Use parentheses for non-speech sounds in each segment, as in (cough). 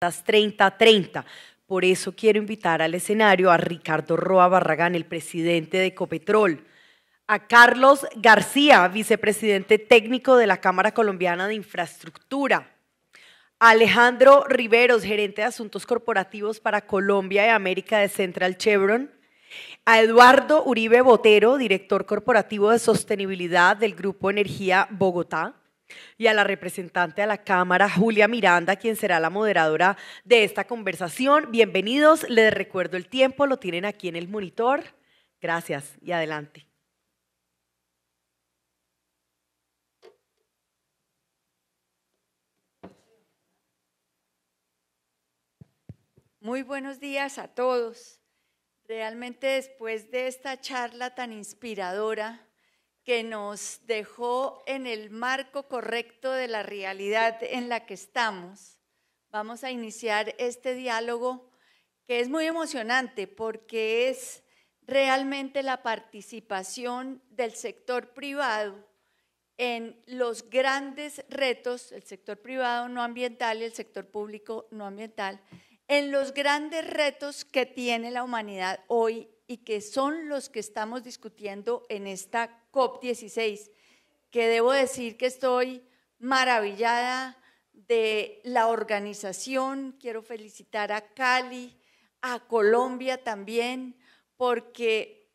30-30. Por eso quiero invitar al escenario a Ricardo Roa Barragán, el presidente de Copetrol, a Carlos García, vicepresidente técnico de la Cámara Colombiana de Infraestructura, a Alejandro Riveros, gerente de Asuntos Corporativos para Colombia y América de Central Chevron, a Eduardo Uribe Botero, director corporativo de sostenibilidad del Grupo Energía Bogotá, y a la representante a la Cámara, Julia Miranda, quien será la moderadora de esta conversación. Bienvenidos, les recuerdo el tiempo, lo tienen aquí en el monitor. Gracias y adelante. Muy buenos días a todos. Realmente después de esta charla tan inspiradora, que nos dejó en el marco correcto de la realidad en la que estamos. Vamos a iniciar este diálogo que es muy emocionante porque es realmente la participación del sector privado en los grandes retos, el sector privado no ambiental y el sector público no ambiental, en los grandes retos que tiene la humanidad hoy y que son los que estamos discutiendo en esta COP16, que debo decir que estoy maravillada de la organización, quiero felicitar a Cali, a Colombia también, porque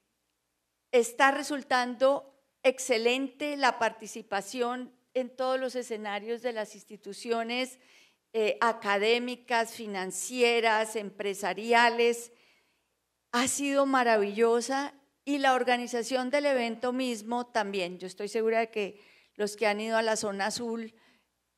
está resultando excelente la participación en todos los escenarios de las instituciones eh, académicas, financieras, empresariales, ha sido maravillosa y la organización del evento mismo también. Yo estoy segura de que los que han ido a la zona azul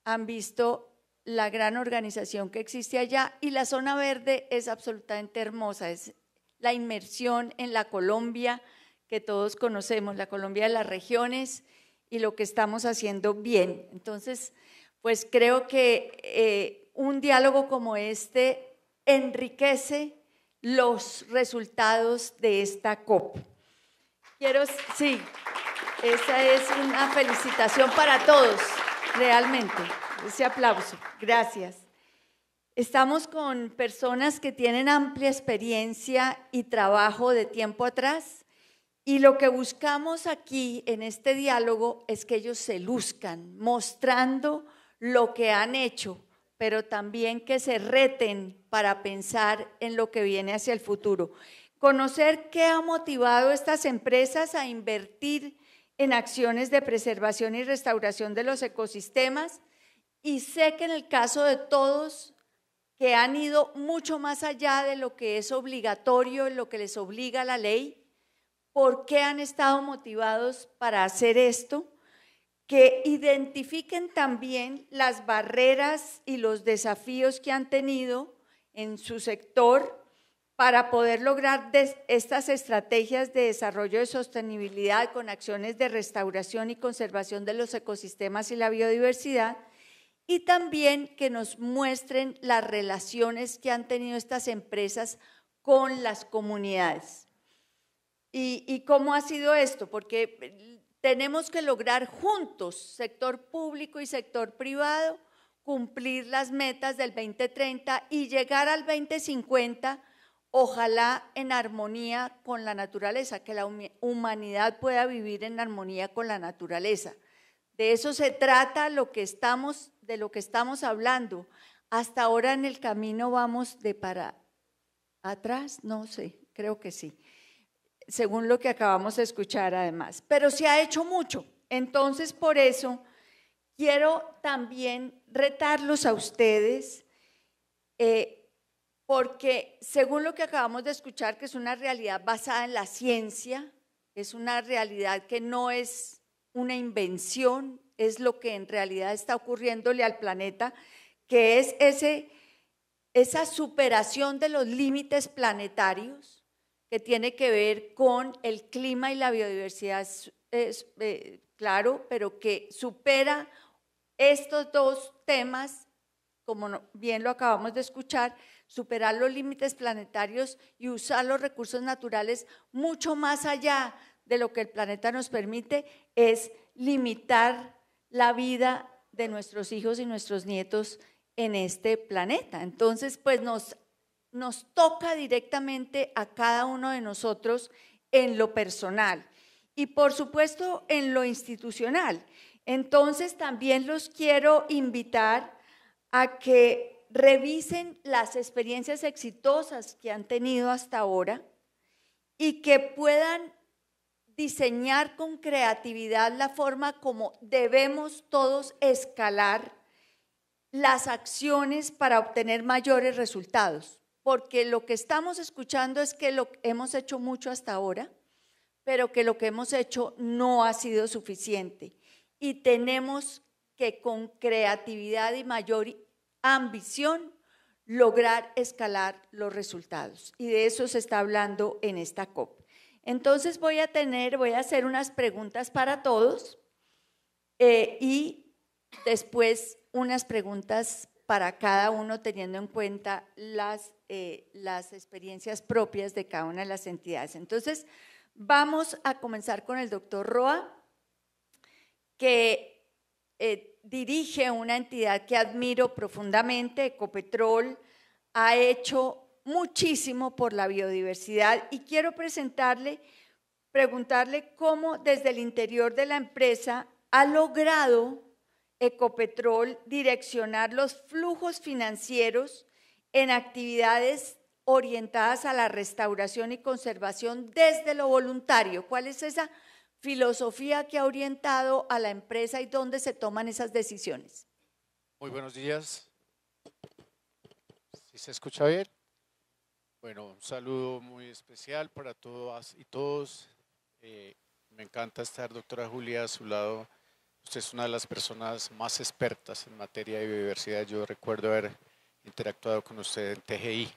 han visto la gran organización que existe allá y la zona verde es absolutamente hermosa, es la inmersión en la Colombia que todos conocemos, la Colombia de las regiones y lo que estamos haciendo bien. Entonces, pues creo que eh, un diálogo como este enriquece los resultados de esta COP. Quiero, sí, esa es una felicitación para todos, realmente. Ese aplauso. Gracias. Estamos con personas que tienen amplia experiencia y trabajo de tiempo atrás y lo que buscamos aquí en este diálogo es que ellos se luzcan mostrando lo que han hecho pero también que se reten para pensar en lo que viene hacia el futuro. Conocer qué ha motivado a estas empresas a invertir en acciones de preservación y restauración de los ecosistemas y sé que en el caso de todos que han ido mucho más allá de lo que es obligatorio, lo que les obliga la ley, por qué han estado motivados para hacer esto que identifiquen también las barreras y los desafíos que han tenido en su sector para poder lograr estas estrategias de desarrollo de sostenibilidad con acciones de restauración y conservación de los ecosistemas y la biodiversidad, y también que nos muestren las relaciones que han tenido estas empresas con las comunidades. ¿Y, cómo ha sido esto? Porque tenemos que lograr juntos, sector público y sector privado, cumplir las metas del 2030 y llegar al 2050, ojalá en armonía con la naturaleza, que la humanidad pueda vivir en armonía con la naturaleza. De eso se trata lo que estamos, de lo que estamos hablando. Hasta ahora en el camino vamos de para atrás, no sé, creo que sí según lo que acabamos de escuchar además. Pero se ha hecho mucho. Entonces, por eso, quiero también retarlos a ustedes, eh, porque según lo que acabamos de escuchar, que es una realidad basada en la ciencia, es una realidad que no es una invención, es lo que en realidad está ocurriéndole al planeta, que es esa superación de los límites planetarios que tiene que ver con el clima y la biodiversidad, es, eh, claro, pero que supera estos dos temas, como bien lo acabamos de escuchar, superar los límites planetarios y usar los recursos naturales mucho más allá de lo que el planeta nos permite, es limitar la vida de nuestros hijos y nuestros nietos en este planeta. Entonces, pues nos nos toca directamente a cada uno de nosotros en lo personal y por supuesto en lo institucional. Entonces también los quiero invitar a que revisen las experiencias exitosas que han tenido hasta ahora y que puedan diseñar con creatividad la forma como debemos todos escalar las acciones para obtener mayores resultados porque lo que estamos escuchando es que lo hemos hecho mucho hasta ahora, pero que lo que hemos hecho no ha sido suficiente. Y tenemos que con creatividad y mayor ambición lograr escalar los resultados. Y de eso se está hablando en esta COP. Entonces voy a tener, voy a hacer unas preguntas para todos eh, y después unas preguntas para cada uno teniendo en cuenta las eh, las experiencias propias de cada una de las entidades. Entonces, vamos a comenzar con el doctor Roa, que eh, dirige una entidad que admiro profundamente, Ecopetrol, ha hecho muchísimo por la biodiversidad y quiero presentarle, preguntarle cómo desde el interior de la empresa ha logrado Ecopetrol direccionar los flujos financieros en actividades orientadas a la restauración y conservación desde lo voluntario. ¿Cuál es esa filosofía que ha orientado a la empresa y dónde se toman esas decisiones? Muy buenos días. se escucha bien? Bueno, un saludo muy especial para todas y todos. Eh, me encanta estar, doctora Julia, a su lado. Usted es una de las personas más expertas en materia de biodiversidad. Yo recuerdo haber interactuado con usted en TGI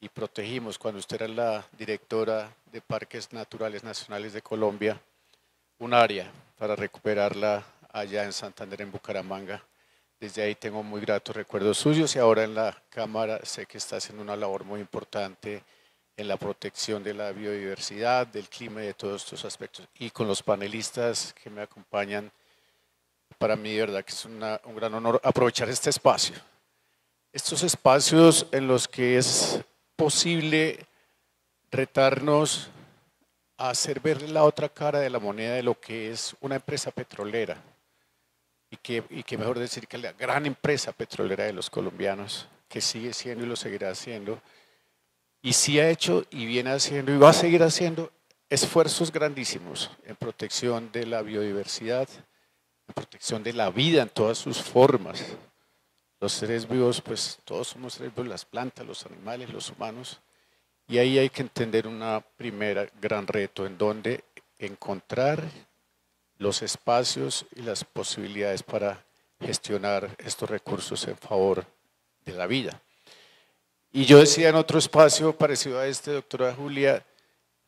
y protegimos cuando usted era la directora de Parques Naturales Nacionales de Colombia, un área para recuperarla allá en Santander, en Bucaramanga. Desde ahí tengo muy gratos recuerdos suyos y ahora en la Cámara sé que está haciendo una labor muy importante en la protección de la biodiversidad, del clima y de todos estos aspectos. Y con los panelistas que me acompañan, para mí verdad que es un gran honor aprovechar este espacio estos espacios en los que es posible retarnos a hacer ver la otra cara de la moneda de lo que es una empresa petrolera y que, mejor decir que la gran empresa petrolera de los colombianos que sigue siendo y lo seguirá haciendo y sí ha hecho y viene haciendo y va a seguir haciendo esfuerzos grandísimos en protección de la biodiversidad, en protección de la vida en todas sus formas, los seres vivos, pues todos somos seres vivos, las plantas, los animales, los humanos. Y ahí hay que entender una primera gran reto en donde encontrar los espacios y las posibilidades para gestionar estos recursos en favor de la vida. Y yo decía en otro espacio parecido a este, doctora Julia,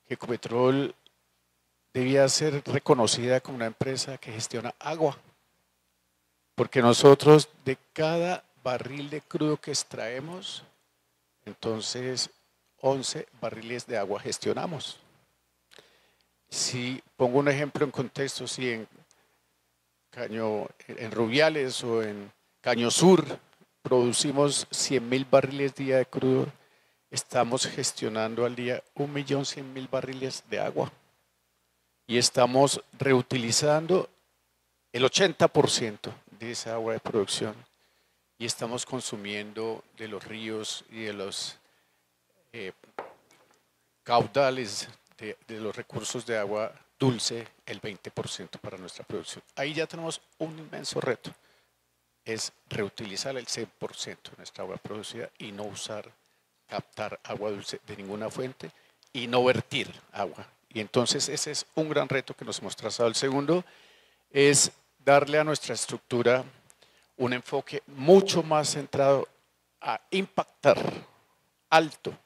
que Ecopetrol debía ser reconocida como una empresa que gestiona agua, porque nosotros de cada barril de crudo que extraemos, entonces 11 barriles de agua gestionamos. Si pongo un ejemplo en contexto, si en Caño, en Rubiales o en Caño Sur producimos 100 mil barriles día de crudo, estamos gestionando al día 1.100.000 barriles de agua y estamos reutilizando el 80% de esa agua de producción y estamos consumiendo de los ríos y de los eh, caudales de, los recursos de agua dulce el 20% para nuestra producción. Ahí ya tenemos un inmenso reto, es reutilizar el 100% de nuestra agua producida y no usar, captar agua dulce de ninguna fuente y no vertir agua. Y entonces ese es un gran reto que nos hemos trazado. El segundo es darle a nuestra estructura un enfoque mucho más centrado a impactar alto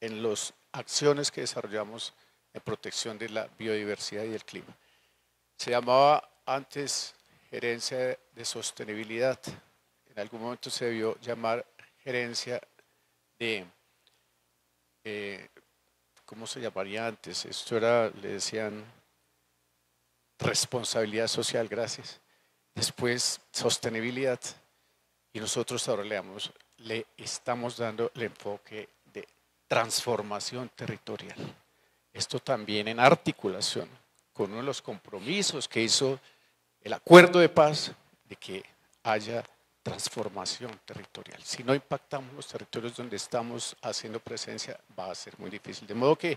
en las acciones que desarrollamos en protección de la biodiversidad y el clima. Se llamaba antes gerencia de sostenibilidad, en algún momento se debió llamar gerencia de, eh, ¿cómo se llamaría antes? Esto era, le decían, responsabilidad social, gracias después sostenibilidad, y nosotros ahora le, le estamos dando el enfoque de transformación territorial. Esto también en articulación con uno de los compromisos que hizo el acuerdo de paz de que haya transformación territorial. Si no impactamos los territorios donde estamos haciendo presencia, va a ser muy difícil. De modo que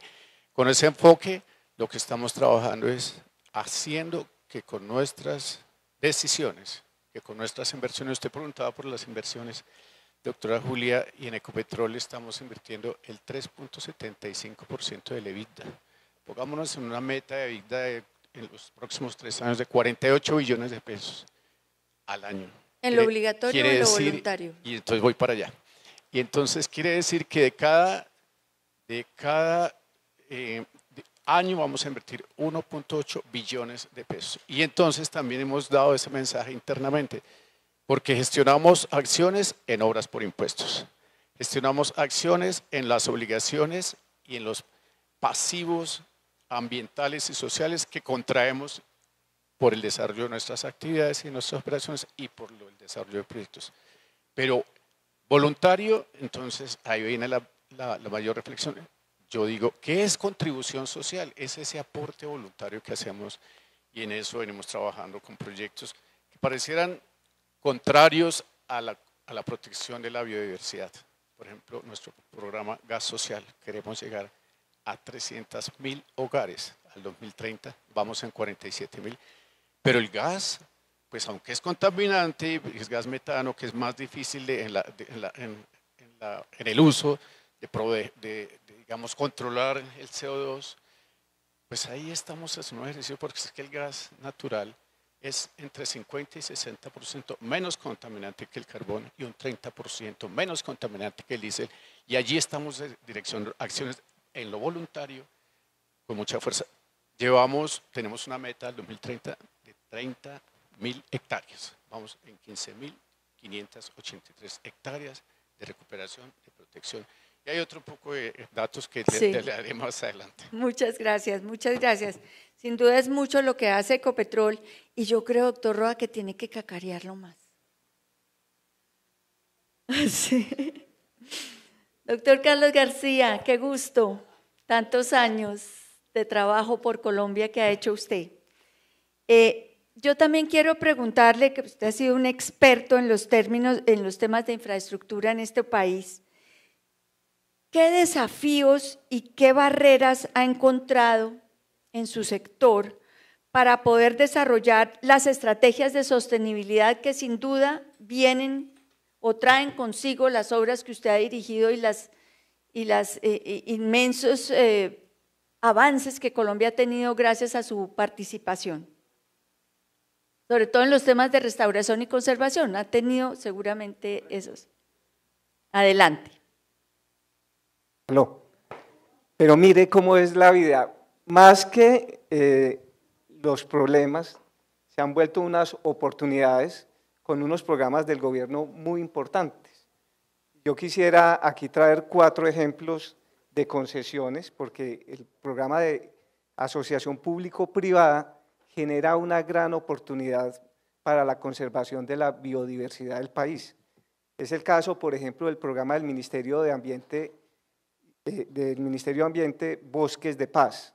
con ese enfoque lo que estamos trabajando es haciendo que con nuestras decisiones, que con nuestras inversiones, usted preguntaba por las inversiones, doctora Julia, y en Ecopetrol estamos invirtiendo el 3.75% del EBITDA. Pongámonos en una meta de EBITDA en los próximos tres años de 48 billones de pesos al año. ¿En lo obligatorio o en lo voluntario? Y entonces voy para allá. Y entonces quiere decir que de cada, de cada eh, año vamos a invertir 1.8 billones de pesos. Y entonces también hemos dado ese mensaje internamente, porque gestionamos acciones en obras por impuestos, gestionamos acciones en las obligaciones y en los pasivos ambientales y sociales que contraemos por el desarrollo de nuestras actividades y nuestras operaciones y por el desarrollo de proyectos. Pero voluntario, entonces ahí viene la, mayor reflexión yo digo, ¿qué es contribución social? Es ese aporte voluntario que hacemos y en eso venimos trabajando con proyectos que parecieran contrarios a la, protección de la biodiversidad. Por ejemplo, nuestro programa Gas Social, queremos llegar a mil hogares al 2030, vamos en 47 mil, pero el gas, pues aunque es contaminante, es gas metano, que es más difícil en, el uso de, de, digamos, controlar el CO2, pues ahí estamos haciendo un ejercicio porque es que el gas natural es entre 50 y 60% menos contaminante que el carbón y un 30% menos contaminante que el diésel. Y allí estamos en dirección acciones en lo voluntario con mucha fuerza. Llevamos, tenemos una meta al 2030 de 30 mil hectáreas. Vamos en 15 mil 583 hectáreas de recuperación, de protección y hay otro poco de eh, datos que le, le, más adelante. Muchas gracias, muchas gracias. Sin duda es mucho lo que hace Ecopetrol y yo creo, doctor Roa, que tiene que cacarearlo más. (laughs) Doctor Carlos García, qué gusto. Tantos años de trabajo por Colombia que ha hecho usted. Eh, yo también quiero preguntarle, que usted ha sido un experto en los términos, en los temas de infraestructura en este país. ¿Qué desafíos y qué barreras ha encontrado en su sector para poder desarrollar las estrategias de sostenibilidad que sin duda vienen o traen consigo las obras que usted ha dirigido y los eh, eh, inmensos eh, avances que Colombia ha tenido gracias a su participación? Sobre todo en los temas de restauración y conservación, ha tenido seguramente esos. Adelante. Pero mire cómo es la vida. Más que eh, los problemas, se han vuelto unas oportunidades con unos programas del gobierno muy importantes. Yo quisiera aquí traer cuatro ejemplos de concesiones, porque el programa de asociación público-privada genera una gran oportunidad para la conservación de la biodiversidad del país. Es el caso, por ejemplo, del programa del Ministerio de Ambiente del Ministerio de Ambiente, Bosques de Paz,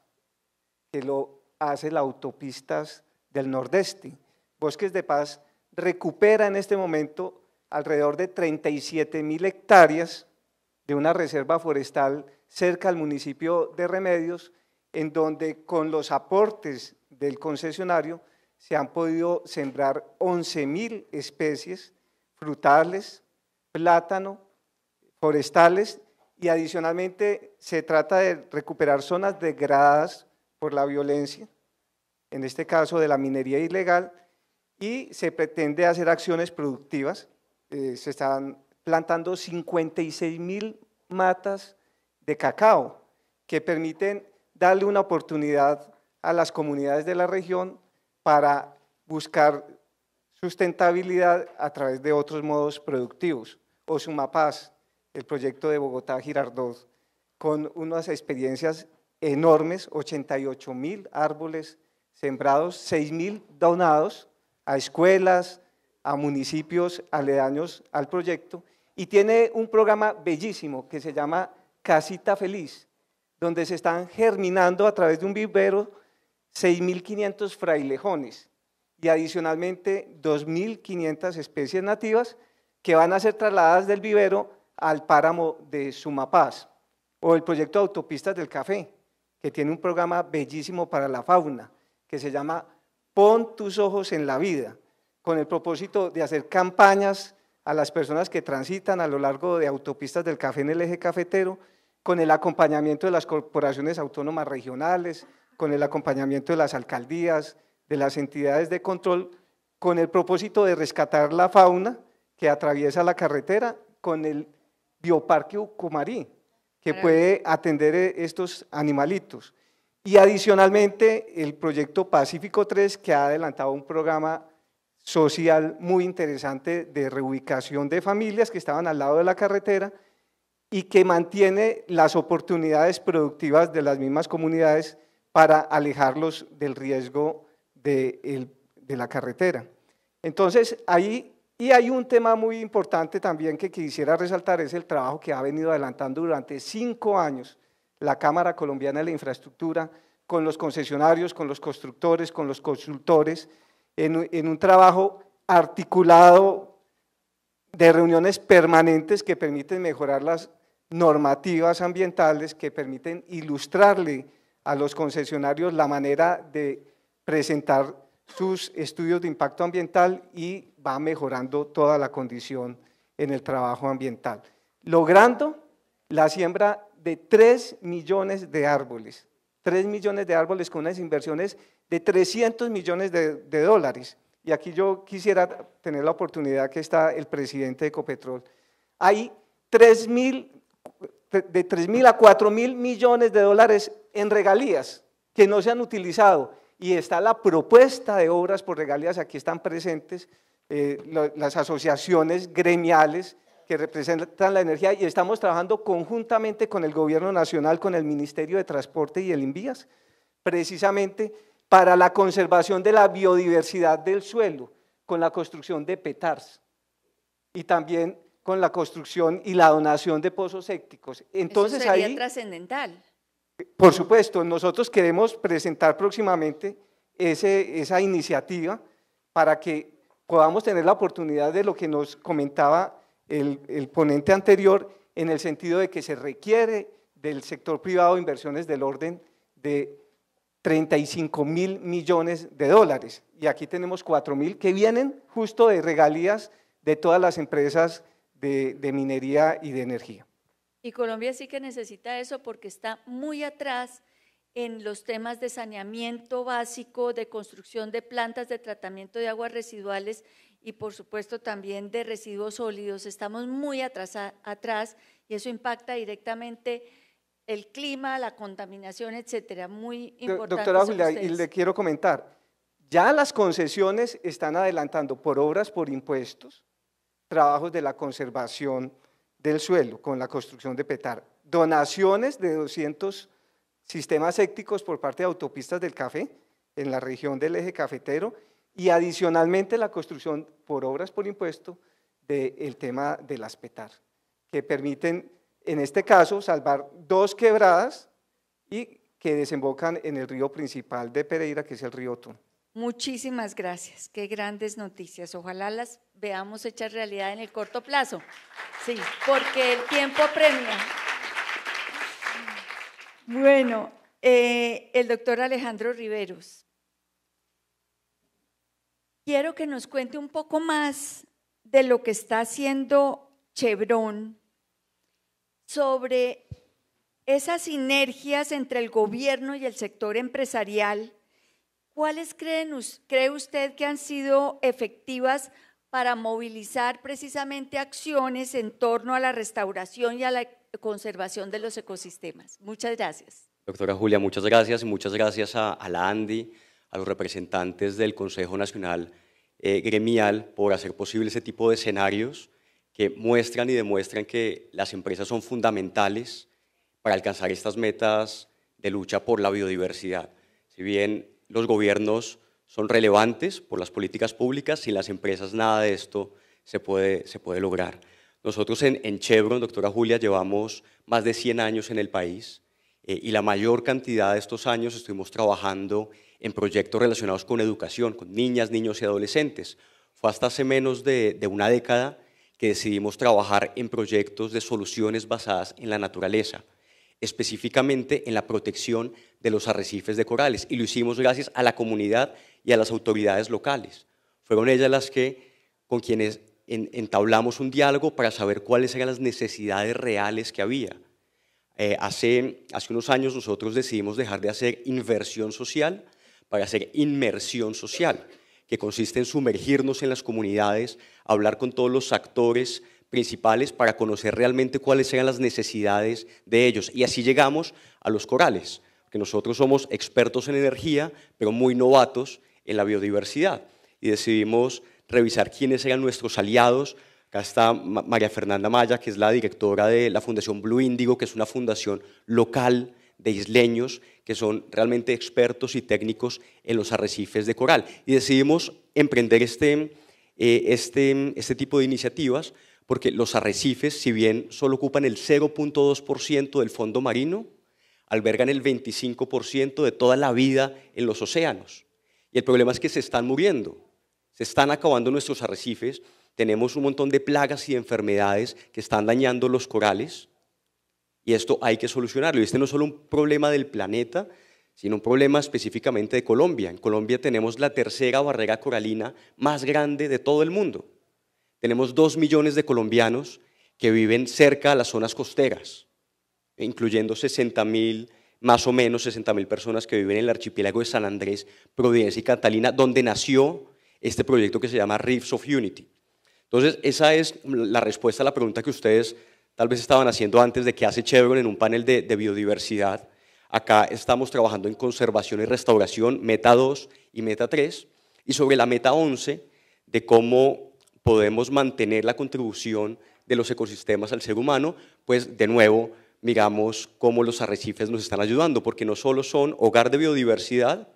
que lo hace la Autopistas del Nordeste. Bosques de Paz recupera en este momento alrededor de 37 mil hectáreas de una reserva forestal cerca al municipio de Remedios, en donde con los aportes del concesionario se han podido sembrar 11 mil especies frutales, plátano, forestales y adicionalmente se trata de recuperar zonas degradadas por la violencia, en este caso de la minería ilegal, y se pretende hacer acciones productivas. Eh, se están plantando 56 mil matas de cacao que permiten darle una oportunidad a las comunidades de la región para buscar sustentabilidad a través de otros modos productivos o sumapaz, el proyecto de Bogotá Girardot, con unas experiencias enormes, 88 mil árboles sembrados, 6 mil donados a escuelas, a municipios aledaños al proyecto, y tiene un programa bellísimo que se llama Casita Feliz, donde se están germinando a través de un vivero 6.500 frailejones y adicionalmente 2.500 especies nativas que van a ser trasladadas del vivero al páramo de Sumapaz, o el proyecto Autopistas del Café, que tiene un programa bellísimo para la fauna, que se llama Pon tus ojos en la vida, con el propósito de hacer campañas a las personas que transitan a lo largo de autopistas del café en el eje cafetero, con el acompañamiento de las corporaciones autónomas regionales, con el acompañamiento de las alcaldías, de las entidades de control, con el propósito de rescatar la fauna que atraviesa la carretera, con el Bioparque Ucumarí, que puede atender eh, estos animalitos. Y adicionalmente el proyecto Pacífico 3, que ha adelantado un programa social muy interesante de reubicación de familias que estaban al lado de la carretera y que mantiene las oportunidades productivas de las mismas comunidades para alejarlos del riesgo de, de la carretera. Entonces, ahí y hay un tema muy importante también que quisiera resaltar, es el trabajo que ha venido adelantando durante cinco años la Cámara Colombiana de la Infraestructura con los concesionarios, con los constructores, con los consultores, en, en un trabajo articulado de reuniones permanentes que permiten mejorar las normativas ambientales, que permiten ilustrarle a los concesionarios la manera de presentar sus estudios de impacto ambiental y va mejorando toda la condición en el trabajo ambiental, logrando la siembra de 3 millones de árboles, 3 millones de árboles con unas inversiones de 300 millones de, dólares. Y aquí yo quisiera tener la oportunidad que está el presidente de Ecopetrol. Hay de 3 mil a 4 mil millones de dólares en regalías que no se han utilizado y está la propuesta de obras por regalías, aquí están presentes, eh, las asociaciones gremiales que representan la energía y estamos trabajando conjuntamente con el Gobierno Nacional, con el Ministerio de Transporte y el INVIAS, precisamente para la conservación de la biodiversidad del suelo, con la construcción de petars y también con la construcción y la donación de pozos sépticos. Entonces Eso sería trascendental. Por supuesto, nosotros queremos presentar próximamente ese, esa iniciativa para que podamos tener la oportunidad de lo que nos comentaba el, el ponente anterior, en el sentido de que se requiere del sector privado inversiones del orden de 35 mil millones de dólares. Y aquí tenemos 4 mil que vienen justo de regalías de todas las empresas de, de, minería y de energía. Y Colombia sí que necesita eso porque está muy atrás en los temas de saneamiento básico, de construcción de plantas de tratamiento de aguas residuales y por supuesto también de residuos sólidos. Estamos muy atrás, atrás y eso impacta directamente el clima, la contaminación, etcétera. Muy importante. Doctora Julia, y le quiero comentar, ya las concesiones están adelantando por obras, por impuestos, trabajos de la conservación del suelo con la construcción de petar, donaciones de 200 sistemas sépticos por parte de autopistas del café en la región del eje cafetero y adicionalmente la construcción por obras por impuesto del de tema del aspetar, que permiten en este caso salvar dos quebradas y que desembocan en el río principal de Pereira, que es el río Tun. Muchísimas gracias, qué grandes noticias. Ojalá las veamos hechas realidad en el corto plazo. Sí, porque el tiempo premia. Bueno, eh, el doctor Alejandro Riveros. Quiero que nos cuente un poco más de lo que está haciendo Chevron sobre esas sinergias entre el gobierno y el sector empresarial. ¿Cuáles creen, cree usted que han sido efectivas para movilizar precisamente acciones en torno a la restauración y a la conservación de los ecosistemas. Muchas gracias. Doctora Julia, muchas gracias y muchas gracias a, la ANDI, a los representantes del Consejo Nacional eh, Gremial por hacer posible ese tipo de escenarios que muestran y demuestran que las empresas son fundamentales para alcanzar estas metas de lucha por la biodiversidad. Si bien los gobiernos son relevantes por las políticas públicas, sin las empresas nada de esto se puede, se puede lograr. Nosotros en, Chevron, doctora Julia, llevamos más de 100 años en el país eh, y la mayor cantidad de estos años estuvimos trabajando en proyectos relacionados con educación, con niñas, niños y adolescentes. Fue hasta hace menos de, de una década que decidimos trabajar en proyectos de soluciones basadas en la naturaleza, específicamente en la protección de los arrecifes de corales. Y lo hicimos gracias a la comunidad y a las autoridades locales. Fueron ellas las que, con quienes entablamos un diálogo para saber cuáles eran las necesidades reales que había. Eh, hace, hace unos años nosotros decidimos dejar de hacer inversión social para hacer inmersión social, que consiste en sumergirnos en las comunidades, hablar con todos los actores principales para conocer realmente cuáles eran las necesidades de ellos. Y así llegamos a los corales, que nosotros somos expertos en energía, pero muy novatos en la biodiversidad. Y decidimos revisar quiénes eran nuestros aliados. Acá está María Fernanda Maya, que es la directora de la Fundación Blue Indigo, que es una fundación local de isleños que son realmente expertos y técnicos en los arrecifes de coral. Y decidimos emprender este, eh, este, este tipo de iniciativas porque los arrecifes, si bien solo ocupan el 0.2% del fondo marino, albergan el 25% de toda la vida en los océanos. Y el problema es que se están muriendo. Se están acabando nuestros arrecifes, tenemos un montón de plagas y enfermedades que están dañando los corales y esto hay que solucionarlo. Y este no es solo un problema del planeta, sino un problema específicamente de Colombia. En Colombia tenemos la tercera barrera coralina más grande de todo el mundo. Tenemos dos millones de colombianos que viven cerca a las zonas costeras, incluyendo 60 mil, más o menos 60 mil personas que viven en el archipiélago de San Andrés, Providencia y Catalina, donde nació este proyecto que se llama Reefs of Unity. Entonces, esa es la respuesta a la pregunta que ustedes tal vez estaban haciendo antes de qué hace Chevron en un panel de, de biodiversidad. Acá estamos trabajando en conservación y restauración, meta 2 y meta 3, y sobre la meta 11 de cómo podemos mantener la contribución de los ecosistemas al ser humano, pues de nuevo miramos cómo los arrecifes nos están ayudando, porque no solo son hogar de biodiversidad,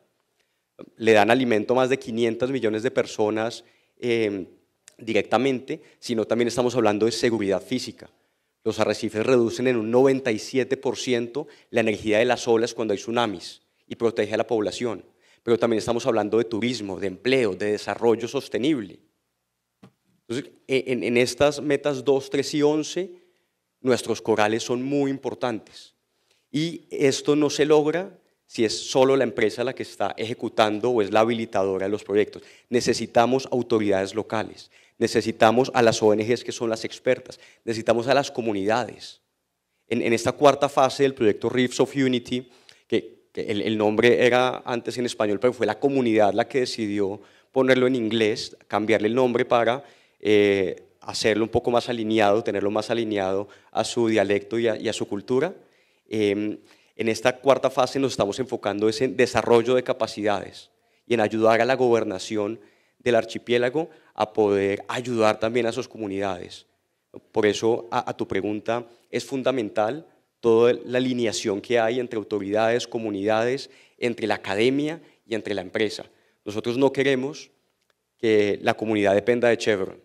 le dan alimento a más de 500 millones de personas em, directamente, sino también estamos hablando de seguridad física. Los arrecifes reducen en un 97% la energía de las olas cuando hay tsunamis y protege a la población. Pero también estamos hablando de turismo, de empleo, de desarrollo sostenible. Entonces, e, en, en estas metas 2, 3 y 11, nuestros corales son muy importantes. Y esto no se logra si es solo la empresa la que está ejecutando o es la habilitadora de los proyectos. Necesitamos autoridades locales, necesitamos a las ONGs que son las expertas, necesitamos a las comunidades. En, esta cuarta fase del proyecto Reefs of Unity, que, el, nombre era antes en español, pero fue la comunidad la que decidió ponerlo en inglés, cambiarle el nombre para eh, hacerlo un poco más alineado, tenerlo más alineado a su dialecto y a, su cultura. Em, en esta cuarta fase nos estamos enfocando en desarrollo de capacidades y en ayudar a la gobernación del archipiélago a poder ayudar también a sus comunidades. Por eso, a, a tu pregunta, es fundamental toda la alineación que hay entre autoridades, comunidades, entre la academia y entre la empresa. Nosotros no queremos que la comunidad dependa de Chevron.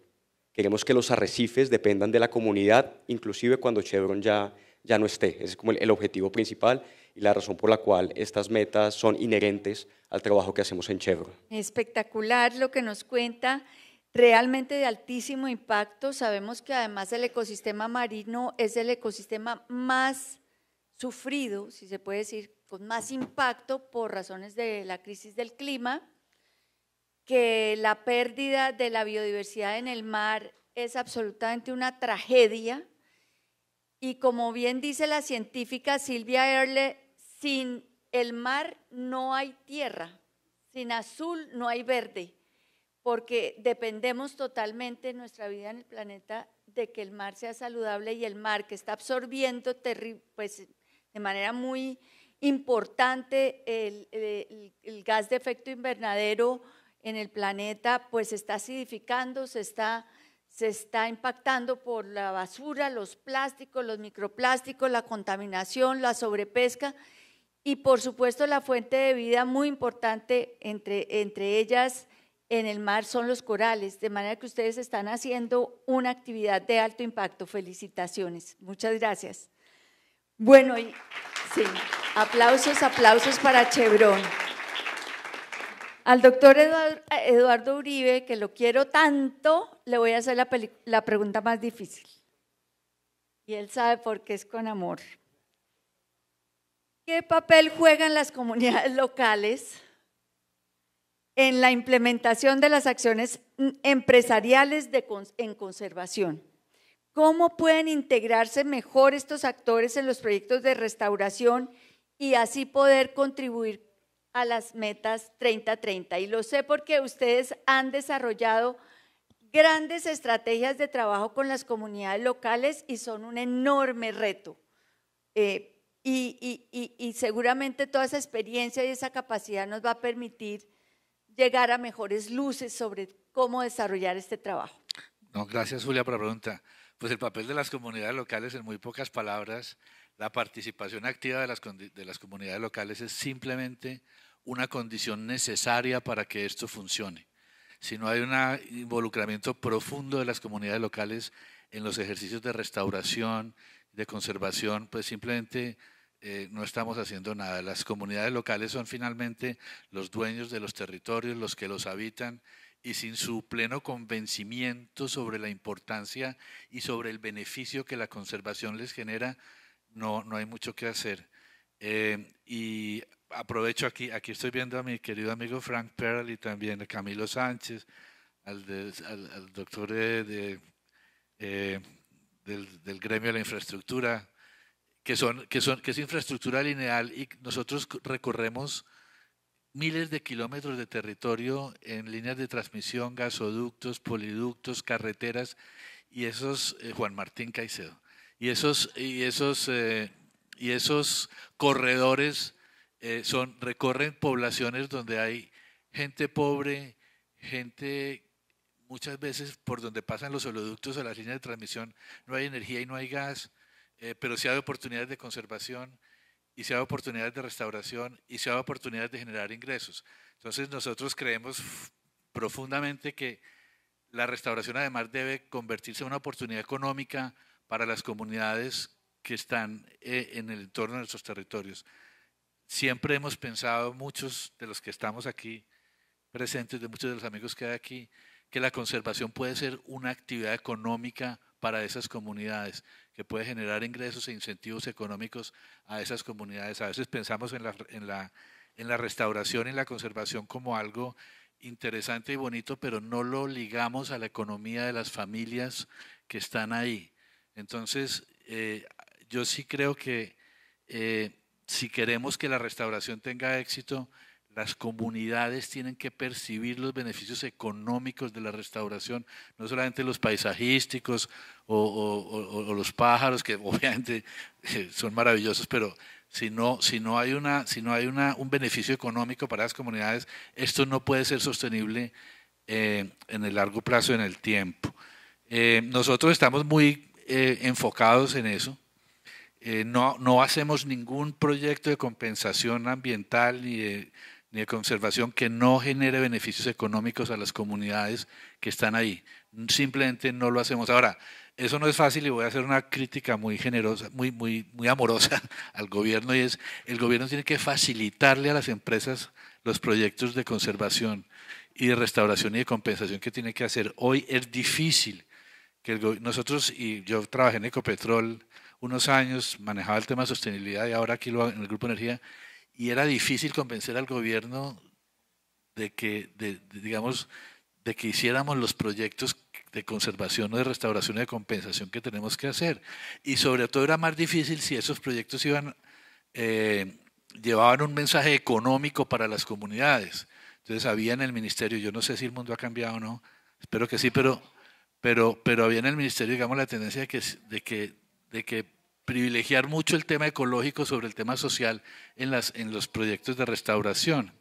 Queremos que los arrecifes dependan de la comunidad, inclusive cuando Chevron ya ya no esté. es como el, objetivo principal y la razón por la cual estas metas son inherentes al trabajo que hacemos en Chevron. Espectacular lo que nos cuenta realmente de altísimo impacto. Sabemos que además el ecosistema marino es el ecosistema más sufrido, si se puede decir, con más impacto por razones de la crisis del clima, que la pérdida de la biodiversidad en el mar es absolutamente una tragedia y como bien dice la científica Silvia Erle, sin el mar no hay tierra, sin azul no hay verde, porque dependemos totalmente nuestra vida en el planeta de que el mar sea saludable y el mar que está absorbiendo pues, de manera muy importante el, el gas de efecto invernadero en el planeta, pues está acidificando, se está se está impactando por la basura, los plásticos, los microplásticos, la contaminación, la sobrepesca y por supuesto la fuente de vida muy importante entre, ellas en el mar son los corales, de manera que ustedes están haciendo una actividad de alto impacto. Felicitaciones. Muchas gracias. Bueno, sí, aplausos, aplausos para Chevron. Al doctor Eduardo Uribe, que lo quiero tanto, le voy a hacer la, pregunta más difícil. Y él sabe por qué es con amor. ¿Qué papel juegan las comunidades (laughs) locales en la implementación de las acciones empresariales en conservación? ¿Cómo pueden integrarse mejor estos actores en los proyectos de restauración y así poder contribuir a las metas 30-30. Y lo sé porque ustedes han desarrollado grandes estrategias de trabajo con las comunidades locales y son un enorme reto. Eh, y, y, seguramente toda esa experiencia y esa capacidad nos va a permitir llegar a mejores luces sobre cómo desarrollar este trabajo. No, gracias Julia por la pregunta. Pues el papel de las comunidades locales, en muy pocas palabras, la participación activa de las, comunidades locales es simplemente una condición necesaria para que esto funcione. Si no hay un involucramiento profundo de las comunidades locales en los ejercicios de restauración, de conservación, pues simplemente eh, no estamos haciendo nada. Las comunidades locales son finalmente los dueños de los territorios, los que los habitan, y sin su pleno convencimiento sobre la importancia y sobre el beneficio que la conservación les genera, no, no hay mucho que hacer. Eh, y aprovecho aquí, aquí estoy viendo a mi querido amigo Frank Perl y también a Camilo Sánchez, al, doctor de, eh, del, gremio de la infraestructura, que, son, que, son, que es infraestructura lineal y nosotros recorremos miles de kilómetros de territorio en líneas de transmisión, gasoductos, poliductos, carreteras y esos, es eh, Juan Martín Caicedo. Y esos, y esos, eh, y esos corredores eh, son, recorren poblaciones donde hay gente pobre, gente muchas veces por donde pasan los oleoductos o las líneas de transmisión no hay energía y no hay gas, eh, pero sí hay oportunidades de conservación y se hay oportunidades de restauración y se hay oportunidades de generar ingresos. Entonces nosotros creemos profundamente que la restauración además debe convertirse en una oportunidad económica para las comunidades que están eh, en el entorno de nuestros territorios. Siempre hemos pensado, muchos de los que estamos aquí presentes, de muchos de los amigos que hay aquí, que la conservación puede ser una actividad económica para esas comunidades, que puede generar ingresos e incentivos económicos a esas comunidades. A veces pensamos en la, restauración y en la conservación como algo interesante y bonito, pero no lo ligamos a la economía de las familias que están ahí. Entonces, eh, yo sí creo que eh, si queremos que la restauración tenga éxito, las comunidades tienen que percibir los beneficios económicos de la restauración, no solamente los paisajísticos o, los pájaros, que (laughs) obviamente eh, son maravillosos, pero si no, si no hay, una, si no hay una, un beneficio económico para las comunidades, esto no puede ser sostenible en el largo plazo, en el tiempo. nosotros estamos muy eh, enfocados en eso. Eh, no, hacemos ningún proyecto de compensación ambiental ni de, ni de, conservación que no genere beneficios económicos a las comunidades que están ahí. Simplemente no lo hacemos. Ahora, eso no es fácil y voy a hacer una crítica muy generosa, muy, muy, muy amorosa (laughs) al gobierno y es, el gobierno tiene que facilitarle a las empresas los proyectos de conservación y de restauración y de compensación que tiene que hacer. Hoy es difícil que nosotros, y yo trabajé en Ecopetrol unos años, manejaba el tema de sostenibilidad y ahora aquí en el Grupo Energía, y era difícil convencer al gobierno de que, digamos, de que hiciéramos los proyectos de conservación o de restauración y de compensación que tenemos que hacer. Y sobre todo era más difícil si esos proyectos iban, eh, llevaban un mensaje económico para las comunidades. Entonces había en el ministerio, yo no sé si el mundo ha cambiado o no, espero que sí, pero pero, pero había en el ministerio, digamos, la tendencia de que, de que, privilegiar mucho el tema ecológico sobre el tema social en, las, en los proyectos de restauración.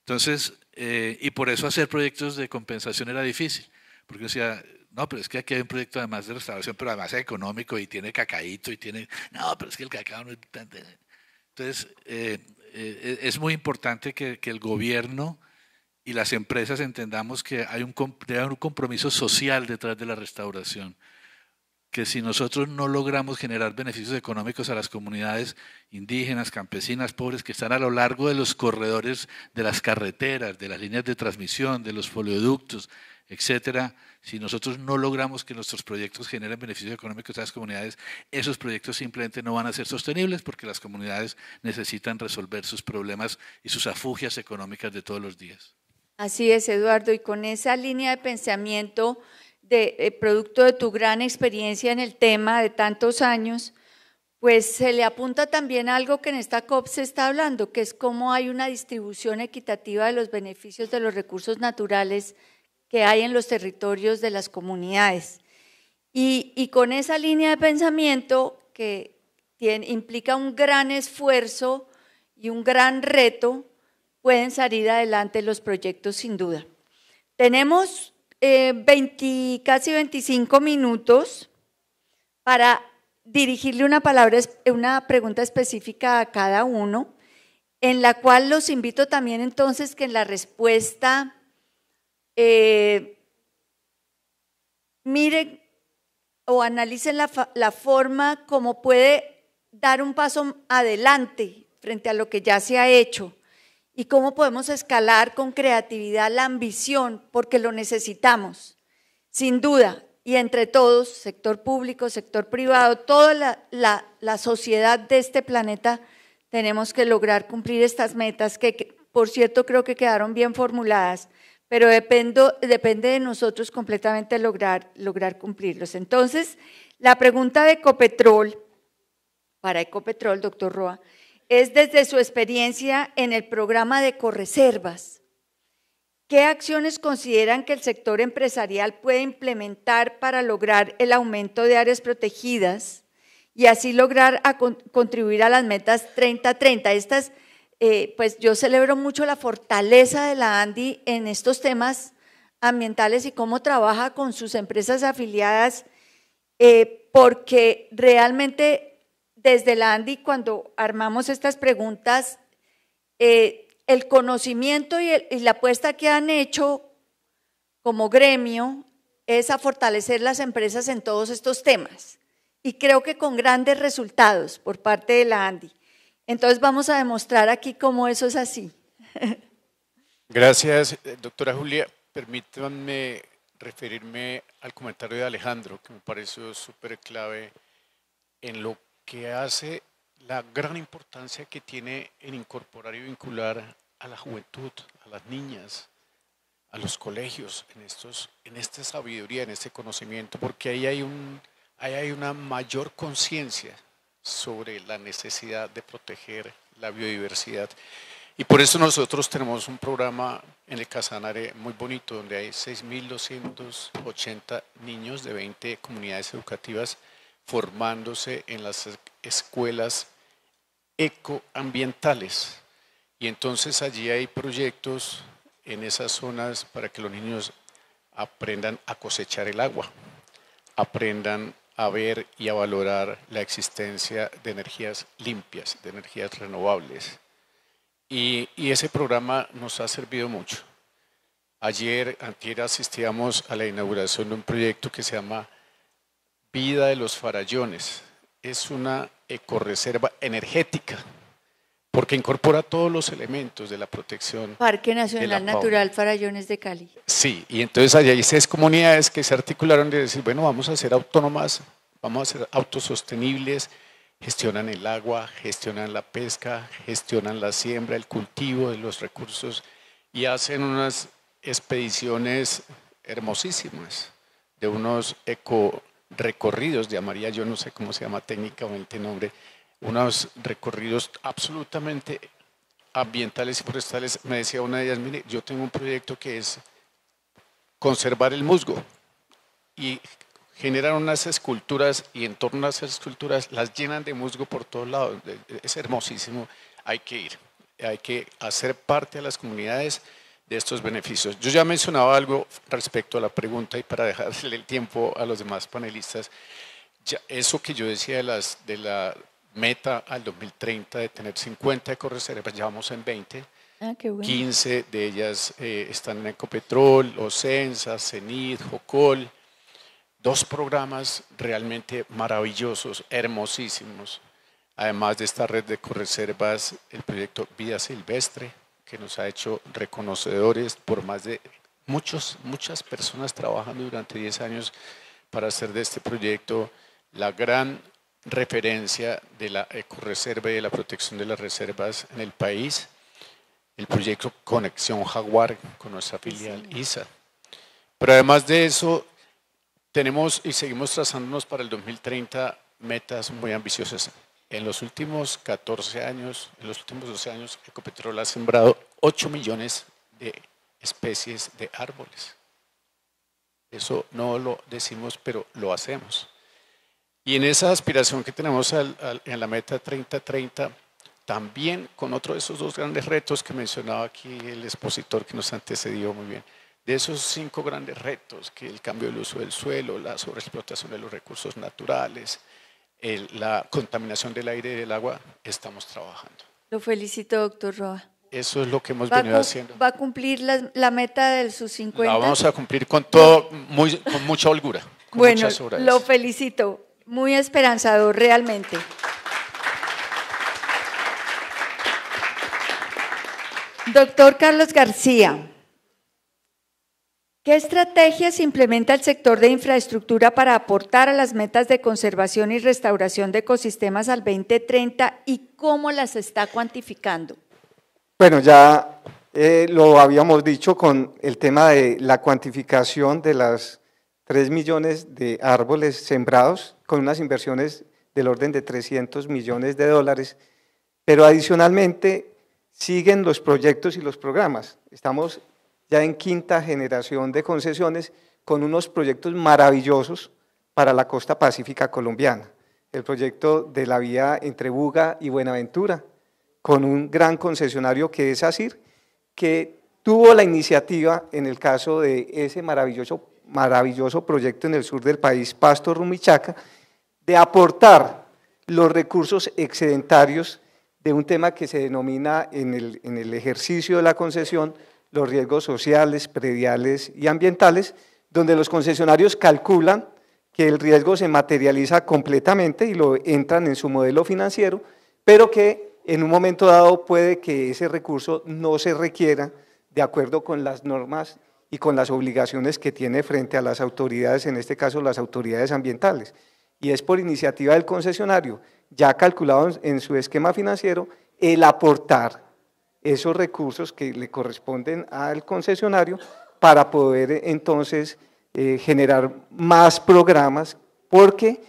Entonces, eh, y por eso hacer proyectos de compensación era difícil, porque decía, no, pero es que aquí hay un proyecto además de restauración, pero además económico y tiene cacaíto y tiene, no, pero es que el cacao no es Entonces, eh, eh, es muy importante que el gobierno y las empresas entendamos que hay un, compromiso social detrás de la restauración, que si nosotros no logramos generar beneficios económicos a las comunidades indígenas, campesinas, pobres, que están a lo largo de los corredores de las carreteras, de las líneas de transmisión, de los polioductos, etcétera, si nosotros no logramos que nuestros proyectos generen beneficios económicos a las comunidades, esos proyectos simplemente no van a ser sostenibles porque las comunidades necesitan resolver sus problemas y sus afugias económicas de todos los días. Así es, Eduardo, y con esa línea de pensamiento, de, eh, producto de tu gran experiencia en el tema de tantos años, pues se le apunta también algo que en esta COP se está hablando, que es cómo hay una distribución equitativa de los beneficios de los recursos naturales que hay en los territorios de las comunidades. Y, con esa línea de pensamiento que implica un gran esfuerzo y un gran reto, pueden salir adelante los proyectos sin duda. Tenemos eh, casi 25 minutos para dirigirle una, palabra, una pregunta específica a cada uno, en la cual los invito también entonces que en la respuesta eh, miren o analicen la, la forma como puede dar un paso adelante frente a lo que ya se ha hecho y cómo podemos escalar con creatividad la ambición, porque lo necesitamos, sin duda, y entre todos, sector público, sector privado, toda la, sociedad de este planeta, tenemos que lograr cumplir estas metas que, por cierto, creo que quedaron bien formuladas, pero depende de nosotros completamente lograr, lograr cumplirlos. Entonces, la pregunta de Ecopetrol, para Ecopetrol, doctor Roa, es desde su experiencia en el programa de Correservas. ¿Qué acciones consideran que el sector empresarial puede implementar para lograr el aumento de áreas protegidas y así lograr contribuir a las metas 30-30? Estas, eh, pues yo celebro mucho la fortaleza de la ANDI en estos temas ambientales y cómo trabaja con sus empresas afiliadas, eh, porque realmente desde la ANDI cuando armamos estas preguntas, eh, el conocimiento y, la apuesta que han hecho como gremio es a fortalecer las empresas en todos estos temas. Y creo que con grandes resultados por parte de la ANDI. Entonces vamos a demostrar aquí cómo eso es así. Gracias, doctora Julia. Permítanme referirme al comentario de Alejandro, que me pareció súper clave en lo que hace la gran importancia que tiene en incorporar y vincular a la juventud, a las niñas, a los colegios, en, estos, en esta sabiduría, en este conocimiento, porque ahí hay, un, ahí hay una mayor conciencia sobre la necesidad de proteger la biodiversidad. Y por eso nosotros tenemos un programa en el Casanare muy bonito, donde hay 6.280 niños de 20 comunidades educativas formándose en las escuelas ecoambientales. Y entonces allí hay proyectos en esas zonas para que los niños aprendan a cosechar el agua, aprendan a ver y a valorar la existencia de energías limpias, de energías renovables. Y, ese programa nos ha servido mucho. Ayer, antier asistíamos a la inauguración de un proyecto que se llama vida de los farallones. Es una ecoreserva energética porque incorpora todos los elementos de la protección. Parque Nacional Natural Farallones de Cali. Sí, y entonces allá hay seis comunidades que se articularon de decir, bueno, vamos a ser autónomas, vamos a ser autosostenibles, gestionan el agua, gestionan la pesca, gestionan la siembra, el cultivo de los recursos y hacen unas expediciones hermosísimas de unos eco recorridos de amarilla, yo no sé cómo se llama técnicamente nombre, unos recorridos absolutamente ambientales y forestales. Me decía una de ellas, mire, yo tengo un proyecto que es conservar el musgo y generar unas esculturas y en torno a esas esculturas las llenan de musgo por todos lados. Es hermosísimo, hay que ir, hay que hacer parte de las comunidades de estos beneficios. Yo ya mencionaba algo respecto a la pregunta y para dejarle (laughs) el tiempo a los demás panelistas, eso que yo decía de, las, de la meta al 2030 de tener 50 ecoreservas, ya vamos en 20, 15 ah, de ellas eh, están en Ecopetrol, Ocensa, CENIT, Jocol, dos programas realmente maravillosos, hermosísimos, además de esta red de ecoreservas, el proyecto Vida Silvestre, que nos ha hecho reconocedores por más de muchos, muchas personas trabajando durante 10 años para hacer de este proyecto la gran referencia de la ecoreserva y de la protección de las reservas en el país, el proyecto Conexión Jaguar con nuestra filial ISA. Pero además de eso, tenemos y seguimos trazándonos para el 2030 metas muy ambiciosas. En los últimos 14 años, en los últimos 12 años, Ecopetrol ha sembrado 8 millones de especies de árboles. Eso no lo decimos, pero lo hacemos. Y en esa aspiración que tenemos en la meta 3030, también con otro de esos dos grandes retos que mencionaba aquí el expositor que nos antecedió muy bien, de esos cinco grandes retos, que el cambio del uso del suelo, la sobreexplotación de los recursos naturales, la contaminación del aire y del agua, estamos trabajando. Lo felicito, doctor Roa. Eso es lo que hemos venido haciendo. ¿Va a cumplir la, meta de sus 50? vamos a cumplir con todo, muy, con mucha holgura. bueno, lo felicito. Muy esperanzador, realmente. Doctor Carlos García. ¿Qué estrategias implementa el sector de infraestructura para aportar a las metas de conservación y restauración de ecosistemas al 2030 y cómo las está cuantificando? Bueno, ya eh, lo habíamos dicho con el tema de la cuantificación de las 3 millones de árboles sembrados con unas inversiones del orden de 300 millones de dólares, pero adicionalmente siguen los proyectos y los programas. Estamos ya en quinta generación de concesiones, con unos proyectos maravillosos para la costa pacífica colombiana. El proyecto de la vía entre Buga y Buenaventura, con un gran concesionario que es ASIR, que tuvo la iniciativa en el caso de ese maravilloso, maravilloso proyecto en el sur del país, Pasto Rumichaca, de aportar los recursos excedentarios de un tema que se denomina en el ejercicio de la concesión los riesgos sociales, prediales y ambientales, donde los concesionarios calculan que el riesgo se materializa completamente y lo entran en su modelo financiero, pero que en un momento dado puede que ese recurso no se requiera de acuerdo con las normas y con las obligaciones que tiene frente a las autoridades, en este caso las autoridades ambientales. Y es por iniciativa del concesionario, ya calculado en su esquema financiero, el aportar esos recursos que le corresponden al concesionario para poder entonces eh, generar más programas, porque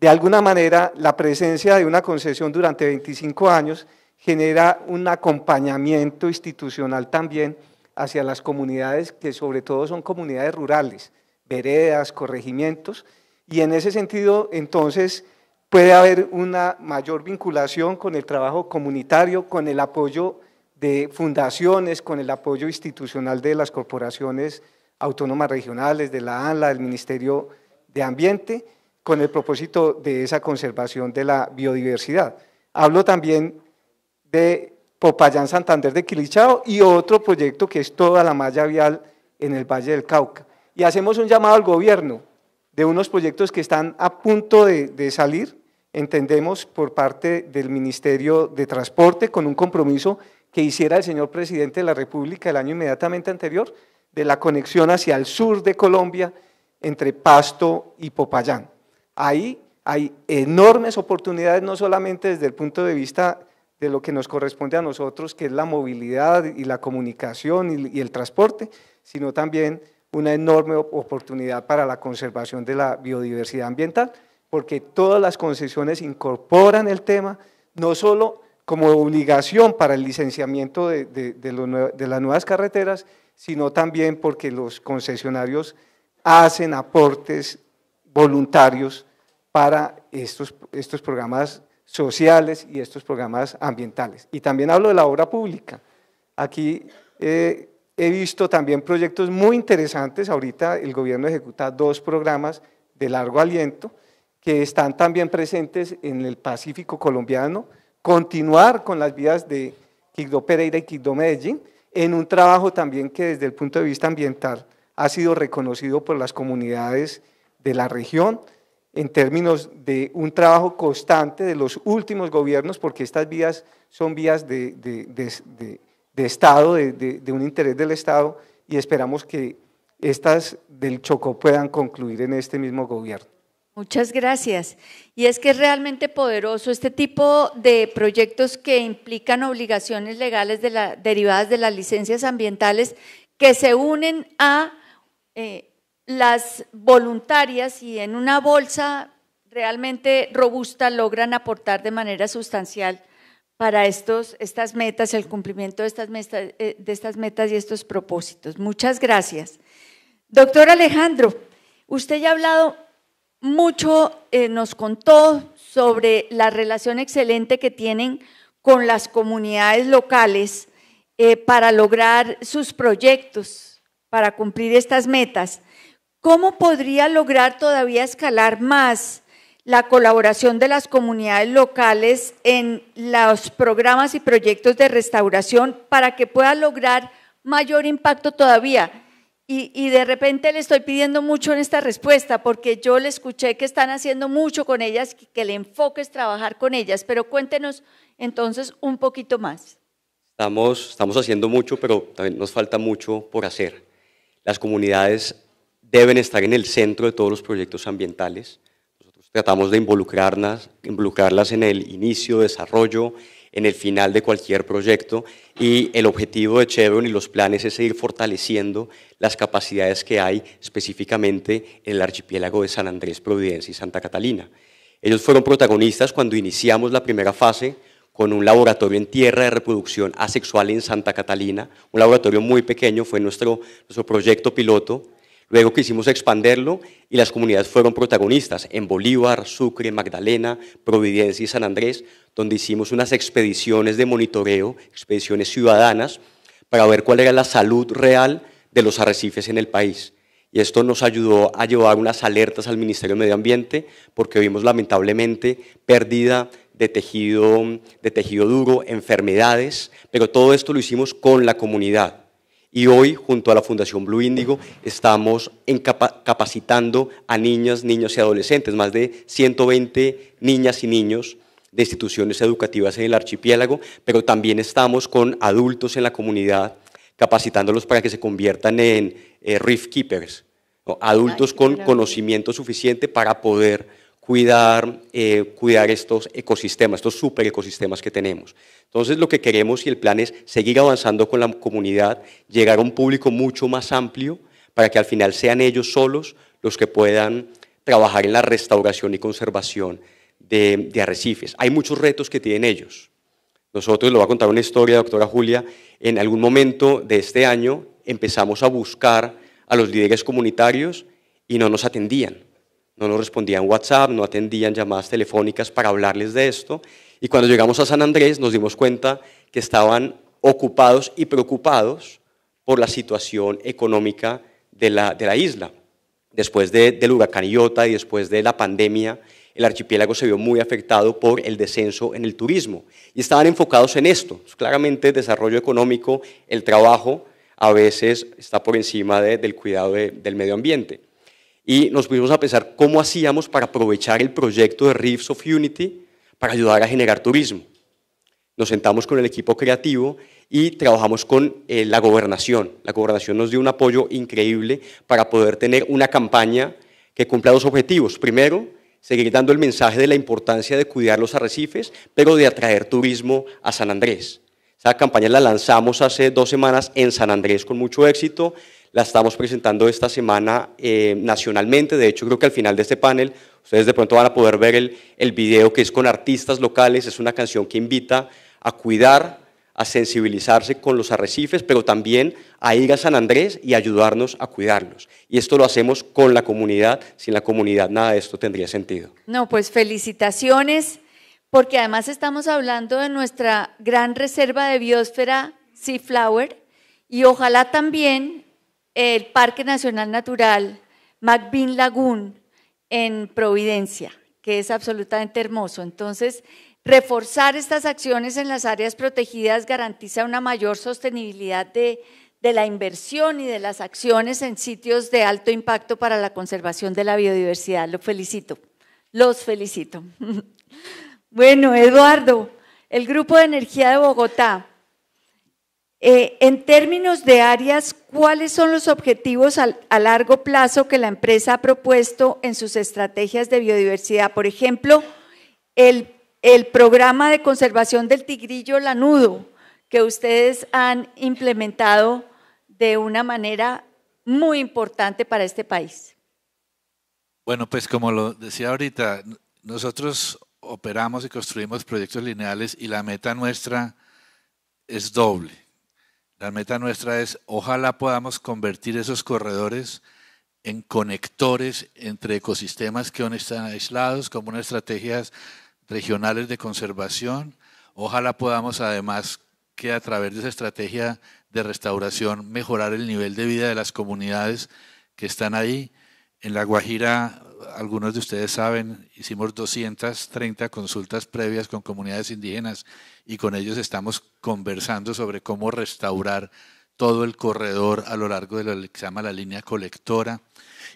de alguna manera la presencia de una concesión durante 25 años genera un acompañamiento institucional también hacia las comunidades que sobre todo son comunidades rurales, veredas, corregimientos, y en ese sentido entonces puede haber una mayor vinculación con el trabajo comunitario, con el apoyo de fundaciones con el apoyo institucional de las corporaciones autónomas regionales, de la ANLA, del Ministerio de Ambiente, con el propósito de esa conservación de la biodiversidad. Hablo también de Popayán Santander de Quilichao y otro proyecto que es toda la malla vial en el Valle del Cauca. Y hacemos un llamado al gobierno de unos proyectos que están a punto de, de salir, entendemos por parte del Ministerio de Transporte, con un compromiso que hiciera el señor presidente de la República el año inmediatamente anterior de la conexión hacia el sur de Colombia entre Pasto y Popayán. Ahí hay enormes oportunidades, no solamente desde el punto de vista de lo que nos corresponde a nosotros, que es la movilidad y la comunicación y, el transporte, sino también una enorme oportunidad para la conservación de la biodiversidad ambiental, porque todas las concesiones incorporan el tema, no solo como obligación para el licenciamiento de, las nuevas carreteras, sino también porque los concesionarios hacen aportes voluntarios para estos, programas sociales y estos programas ambientales. Y también hablo de la obra pública. Aquí eh, he visto también proyectos muy interesantes. Ahorita el gobierno ejecuta dos programas de largo aliento que están también presentes en el Pacífico colombiano, continuar con las vías de Quigdó Pereira y Quigdó Medellín en un trabajo también que desde el punto de vista ambiental ha sido reconocido por las comunidades de la región en términos de un trabajo constante de los últimos gobiernos, porque estas vías son vías de, de, de Estado, de, un interés del Estado, y esperamos que estas del Chocó puedan concluir en este mismo gobierno. Muchas gracias. Y es que es realmente poderoso este tipo de proyectos que implican obligaciones legales derivadas de las licencias ambientales que se unen a eh, las voluntarias y en una bolsa realmente robusta logran aportar de manera sustancial para estos, estas metas, el cumplimiento de eh, de estas metas y estos propósitos. Muchas gracias. Doctor Alejandro, usted ya ha hablado mucho eh, nos contó sobre la relación excelente que tienen con las comunidades locales eh, para lograr sus proyectos, para cumplir estas metas. ¿Cómo podría lograr todavía escalar más la colaboración de las comunidades locales en los programas y proyectos de restauración para que pueda lograr mayor impacto todavía? Y, de repente le estoy pidiendo mucho en esta respuesta, porque yo le escuché que están haciendo mucho con ellas, que el enfoque es trabajar con ellas, pero cuéntenos entonces un poquito más. Estamos, estamos haciendo mucho, pero también nos falta mucho por hacer. Las comunidades deben estar en el centro de todos los proyectos ambientales. Nosotros tratamos de involucrarlas, involucrarlas en el inicio, desarrollo en el final de cualquier proyecto y el objetivo de Chevron y los planes es seguir fortaleciendo las capacidades que hay específicamente en el archipiélago de San Andrés, Providencia y Santa Catalina. Ellos fueron protagonistas cuando iniciamos la primera fase con un laboratorio en tierra de reproducción asexual en Santa Catalina, un laboratorio muy pequeño, fue nuestro, nuestro proyecto piloto, Luego quisimos expanderlo y las comunidades fueron protagonistas en Bolívar, Sucre, Magdalena, Providencia y San Andrés, donde hicimos unas expediciones de monitoreo, expediciones ciudadanas, para ver cuál era la salud real de los arrecifes en el país. Y esto nos ayudó a llevar unas alertas al Ministerio de Medio Ambiente, porque vimos lamentablemente pérdida de tejido, de tejido duro, enfermedades, pero todo esto lo hicimos con la comunidad. Y hoy, junto a la Fundación Blue Indigo, estamos capacitando a niñas, niños y adolescentes, más de 120 niñas y niños de instituciones educativas en el archipiélago, pero también estamos con adultos en la comunidad capacitándolos para que se conviertan en eh, reef keepers, adultos con conocimiento suficiente para poder eh, cuidar, estos ecosistemas, estos super ecosistemas que tenemos. Entonces lo que queremos y el plan es seguir avanzando con la comunidad, llegar a un público mucho más amplio para que al final sean ellos solos los que puedan trabajar en la restauración y conservación de, de arrecifes. Hay muchos retos que tienen ellos. Nosotros, lo va a contar una historia, doctora Julia, en algún momento de este año empezamos a buscar a los líderes comunitarios y no nos atendían no nos respondían WhatsApp, no atendían llamadas telefónicas para hablarles de esto. Y cuando llegamos a San Andrés nos dimos cuenta que estaban ocupados y preocupados por la situación económica de la, isla. Después del huracán Iota y después de la pandemia, el archipiélago se vio muy afectado por el descenso en el turismo y estaban enfocados en esto. claramente desarrollo económico, el trabajo, a veces está por encima del cuidado del medio ambiente y nos pusimos a pensar cómo hacíamos para aprovechar el proyecto de Reefs of Unity para ayudar a generar turismo. Nos sentamos con el equipo creativo y trabajamos con eh, la gobernación. La gobernación nos dio un apoyo increíble para poder tener una campaña que cumpla dos objetivos. Primero, seguir dando el mensaje de la importancia de cuidar los arrecifes, pero de atraer turismo a San Andrés. Esa campaña la lanzamos hace dos semanas en San Andrés con mucho éxito la estamos presentando esta semana eh, nacionalmente. De hecho, creo que al final de este panel ustedes de pronto van a poder ver el, el video que es con artistas locales. Es una canción que invita a cuidar, a sensibilizarse con los arrecifes, pero también a ir a San Andrés y ayudarnos a cuidarlos. Y esto lo hacemos con la comunidad. Sin la comunidad nada de esto tendría sentido. No, pues felicitaciones, porque además estamos hablando de nuestra gran reserva de biosfera Flower, y ojalá también el Parque Nacional Natural McBean Lagoon en Providencia, que es absolutamente hermoso. Entonces, reforzar estas acciones en las áreas protegidas garantiza una mayor sostenibilidad de, la inversión y de las acciones en sitios de alto impacto para la conservación de la biodiversidad. Lo felicito, los felicito. (laughs) Bueno, Eduardo, el Grupo de Energía de Bogotá eh, en términos de áreas, ¿cuáles son los objetivos a largo plazo que la empresa ha propuesto en sus estrategias de biodiversidad? Por ejemplo, el, el programa de conservación del tigrillo lanudo que ustedes han implementado de una manera muy importante para este país. Bueno, pues como lo decía ahorita, nosotros operamos y construimos proyectos lineales y la meta nuestra es doble la meta nuestra es, ojalá podamos convertir esos corredores en conectores entre ecosistemas que aún están aislados, como unas estrategias regionales de conservación. Ojalá podamos además que a través de esa estrategia de restauración mejorar el nivel de vida de las comunidades que están ahí. En La Guajira algunos de ustedes saben, hicimos 230 consultas previas con comunidades indígenas y con ellos estamos conversando sobre cómo restaurar todo el corredor a lo largo de lo que se llama la línea colectora.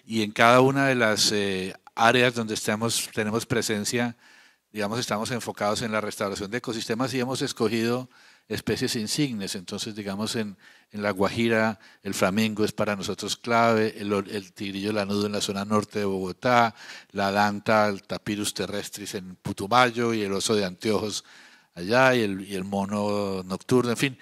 Y en cada una de las eh, áreas donde estamos, tenemos presencia, digamos, estamos enfocados en la restauración de ecosistemas y hemos escogido especies insignes. Entonces, digamos, en, en la Guajira el flamingo es para nosotros clave, el, el, tigrillo lanudo en la zona norte de Bogotá, la danta, el tapirus terrestris en Putumayo y el oso de anteojos allá y el, el mono nocturno, en fin.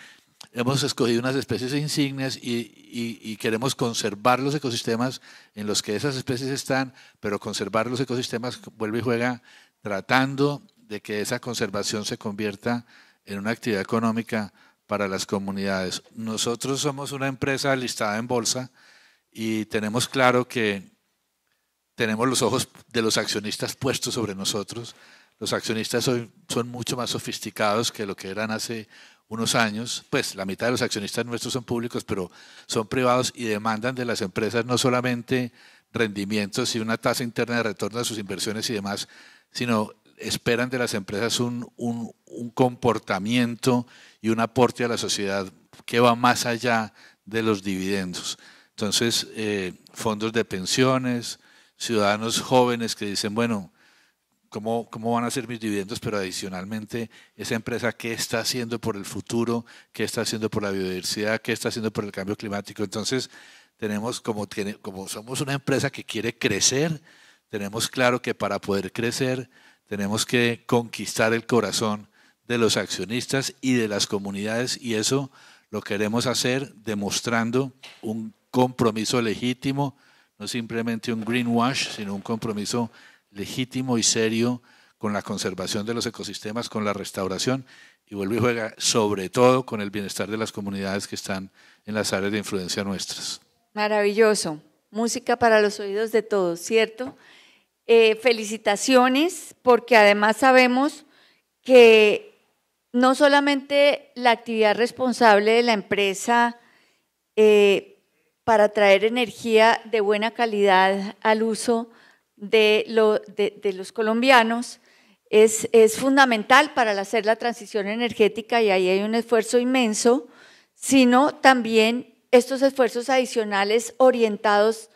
Hemos escogido unas especies insignes y, y, y queremos conservar los ecosistemas en los que esas especies están, pero conservar los ecosistemas vuelve y juega tratando de que esa conservación se convierta en una actividad económica para las comunidades. Nosotros somos una empresa listada en bolsa y tenemos claro que tenemos los ojos de los accionistas puestos sobre nosotros. Los accionistas son mucho más sofisticados que lo que eran hace unos años. Pues la mitad de los accionistas nuestros son públicos, pero son privados y demandan de las empresas no solamente rendimientos y una tasa interna de retorno a sus inversiones y demás, sino esperan de las empresas un, un, comportamiento y un aporte a la sociedad que va más allá de los dividendos. Entonces, eh, fondos de pensiones, ciudadanos jóvenes que dicen, bueno, ¿cómo, ¿cómo van a ser mis dividendos? Pero adicionalmente, esa empresa, ¿qué está haciendo por el futuro? ¿Qué está haciendo por la biodiversidad? ¿Qué está haciendo por el cambio climático? Entonces, tenemos como, como somos una empresa que quiere crecer, tenemos claro que para poder crecer tenemos que conquistar el corazón de los accionistas y de las comunidades y eso lo queremos hacer demostrando un compromiso legítimo, no simplemente un greenwash, sino un compromiso legítimo y serio con la conservación de los ecosistemas, con la restauración y vuelve y juega sobre todo con el bienestar de las comunidades que están en las áreas de influencia nuestras. Maravilloso. Música para los oídos de todos, ¿cierto? Eh, felicitaciones porque además sabemos que no solamente la actividad responsable de la empresa eh, para traer energía de buena calidad al uso de, de los colombianos es, es, fundamental para hacer la transición energética y ahí hay un esfuerzo inmenso, sino también estos esfuerzos adicionales orientados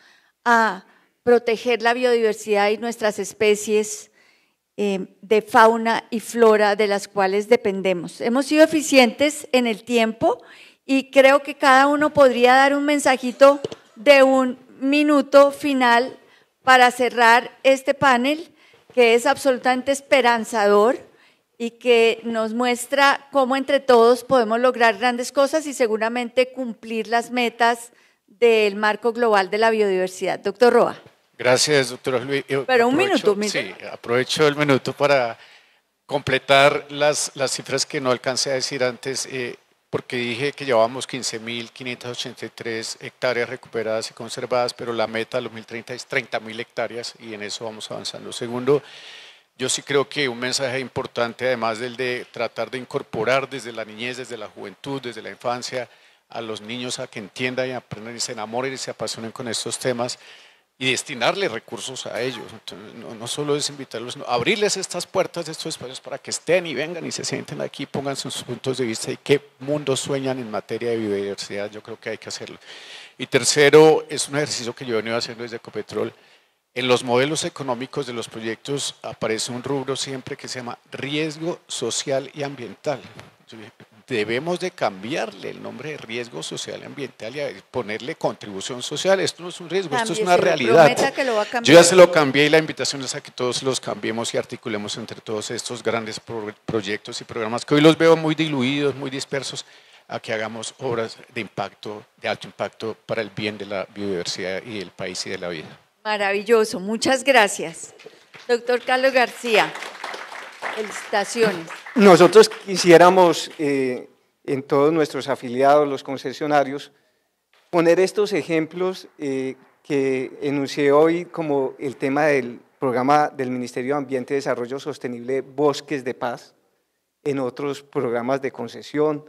a proteger la biodiversidad y nuestras especies eh, de fauna y flora de las cuales dependemos. Hemos sido eficientes en el tiempo y creo que cada uno podría dar un mensajito de un minuto final para cerrar este panel que es absolutamente esperanzador y que nos muestra cómo entre todos podemos lograr grandes cosas y seguramente cumplir las metas del marco global de la biodiversidad. Doctor Roa. Gracias, doctora Luis. Eh, pero un minuto, Sí, aprovecho el minuto para completar las, las cifras que no alcancé a decir antes, eh, porque dije que llevábamos 15.583 hectáreas recuperadas y conservadas, pero la meta de los 2030 es 30.000 hectáreas y en eso vamos avanzando. Segundo, yo sí creo que un mensaje importante, además del de tratar de incorporar desde la niñez, desde la juventud, desde la infancia, a los niños a que entiendan y aprendan y se enamoren y se apasionen con estos temas, y destinarle recursos a ellos. no, no solo es invitarlos, abrirles estas puertas, estos espacios para que estén y vengan y se sienten aquí, pongan sus puntos de vista y qué mundo sueñan en materia de biodiversidad. Yo creo que hay que hacerlo. Y tercero, es un ejercicio que yo he venido haciendo desde Ecopetrol. En los modelos económicos de los proyectos aparece un rubro siempre que se llama riesgo social y ambiental debemos de cambiarle el nombre de riesgo social ambiental y ponerle contribución social. Esto no es un riesgo, esto es una realidad. Yo ya se lo cambié y la invitación es a que todos los cambiemos y articulemos entre todos estos grandes proyectos y programas que hoy los veo muy diluidos, muy dispersos, a que hagamos obras de impacto, de alto impacto para el bien de la biodiversidad y del país y de la vida. Maravilloso, muchas gracias. Doctor Carlos García. Felicitaciones. Nosotros quisiéramos eh, en todos nuestros afiliados, los concesionarios, poner estos ejemplos eh, que enuncié hoy como el tema del programa del Ministerio de Ambiente y Desarrollo Sostenible Bosques de Paz, en otros programas de concesión,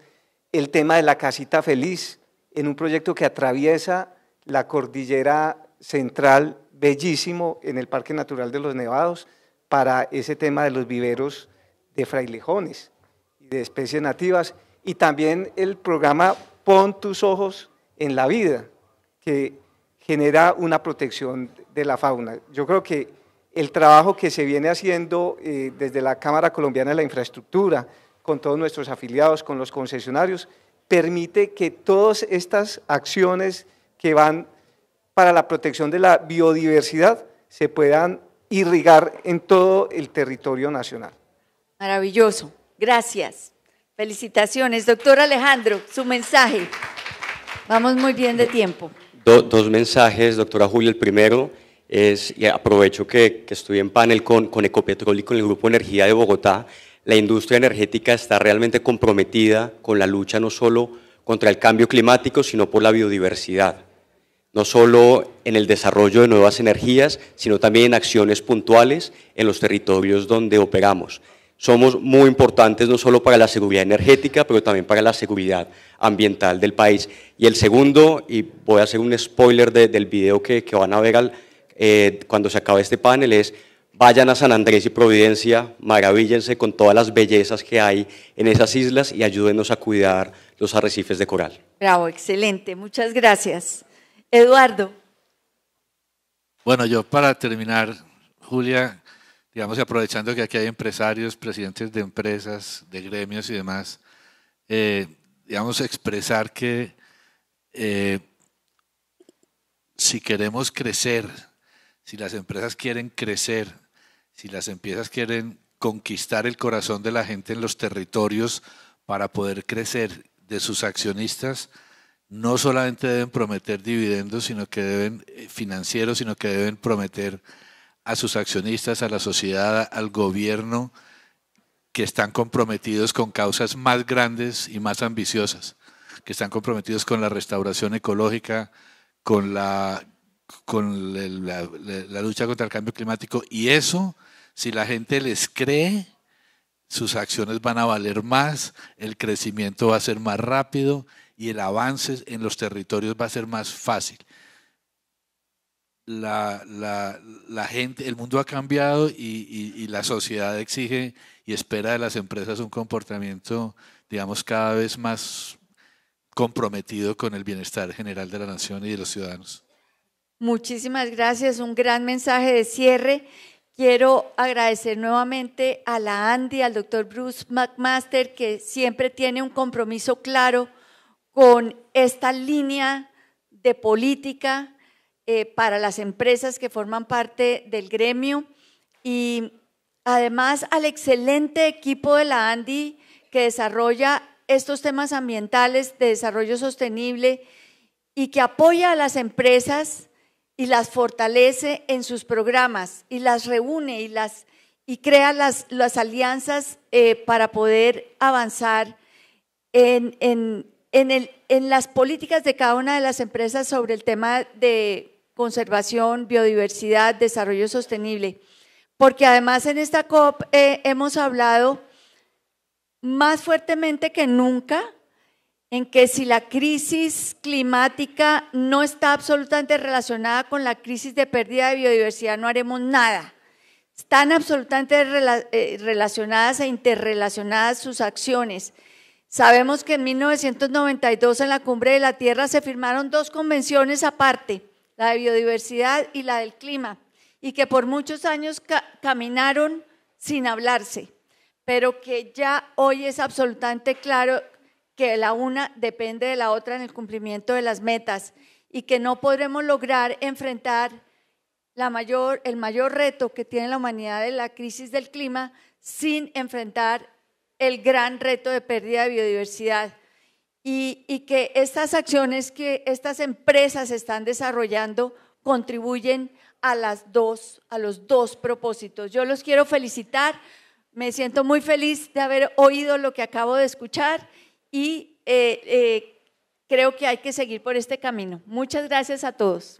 el tema de la casita feliz, en un proyecto que atraviesa la cordillera central, bellísimo, en el Parque Natural de los Nevados, para ese tema de los viveros de frailejones y de especies nativas, y también el programa Pon tus ojos en la vida, que genera una protección de la fauna. Yo creo que el trabajo que se viene haciendo eh, desde la Cámara Colombiana de la Infraestructura, con todos nuestros afiliados, con los concesionarios, permite que todas estas acciones que van para la protección de la biodiversidad se puedan irrigar en todo el territorio nacional. Maravilloso, gracias. Felicitaciones, doctor Alejandro, su mensaje. Vamos muy bien de tiempo. dos mensajes, doctora Julio. El primero es, y aprovecho que, que estoy en panel con, con Ecopetrol y con el Grupo Energía de Bogotá, la industria energética está realmente comprometida con la lucha no solo contra el cambio climático, sino por la biodiversidad no solo en el desarrollo de nuevas energías, sino también en acciones puntuales en los territorios donde operamos. Somos muy importantes no solo para la seguridad energética, pero también para la seguridad ambiental del país. Y el segundo, y voy a hacer un spoiler del video que, van a ver eh, cuando se acabe este panel, es vayan a San Andrés y Providencia, maravíllense con todas las bellezas que hay en esas islas y ayúdenos a cuidar los arrecifes de coral. Bravo, excelente, muchas gracias. Eduardo. Bueno, yo para terminar, Julia, digamos, aprovechando que aquí hay empresarios, presidentes de empresas, de gremios y demás, eh, digamos, expresar que eh, si queremos crecer, si las empresas quieren crecer, si las empresas quieren conquistar el corazón de la gente en los territorios para poder crecer de sus accionistas, no solamente deben prometer dividendos, sino que deben eh, financieros, sino que deben prometer a sus accionistas, a la sociedad, al gobierno, que están comprometidos con causas más grandes y más ambiciosas, que están comprometidos con la restauración ecológica, con la, con la, la lucha contra el cambio climático. Y eso, si la gente les cree, sus acciones van a valer más, el crecimiento va a ser más rápido y el avance en los territorios va a ser más fácil. La, gente, el mundo ha cambiado y, y, la sociedad exige y espera de las empresas un comportamiento, digamos, cada vez más comprometido con el bienestar general de la nación y de los ciudadanos. Muchísimas gracias, un gran mensaje de cierre. Quiero agradecer nuevamente a la Andy, al doctor Bruce McMaster, que siempre tiene un compromiso claro con esta línea de política eh, para las empresas que forman parte del gremio y además al excelente equipo de la ANDI que desarrolla estos temas ambientales de desarrollo sostenible y que apoya a las empresas y las fortalece en sus programas y las reúne y, las, y crea las, las alianzas eh, para poder avanzar en, en, las políticas de cada una de las empresas sobre el tema de conservación, biodiversidad, desarrollo sostenible, porque además en esta COP eh, hemos hablado más fuertemente que nunca en que si la crisis climática no está absolutamente relacionada con la crisis de pérdida de biodiversidad, no haremos nada. Están absolutamente eh, relacionadas e interrelacionadas sus acciones. Sabemos que en 1992 en la Cumbre de la Tierra se firmaron dos convenciones aparte, la de biodiversidad y la del clima, y que por muchos años caminaron sin hablarse, pero que ya hoy es absolutamente claro que la una depende de la otra en el cumplimiento de las metas y que no podremos lograr enfrentar el mayor reto que tiene la humanidad de la crisis del clima sin enfrentar el gran reto de pérdida de biodiversidad y, que estas acciones que estas empresas están desarrollando contribuyen a, las dos, a los dos propósitos. Yo los quiero felicitar, me siento muy feliz de haber oído lo que acabo de escuchar y eh, eh, creo que hay que seguir por este camino. Muchas gracias a todos.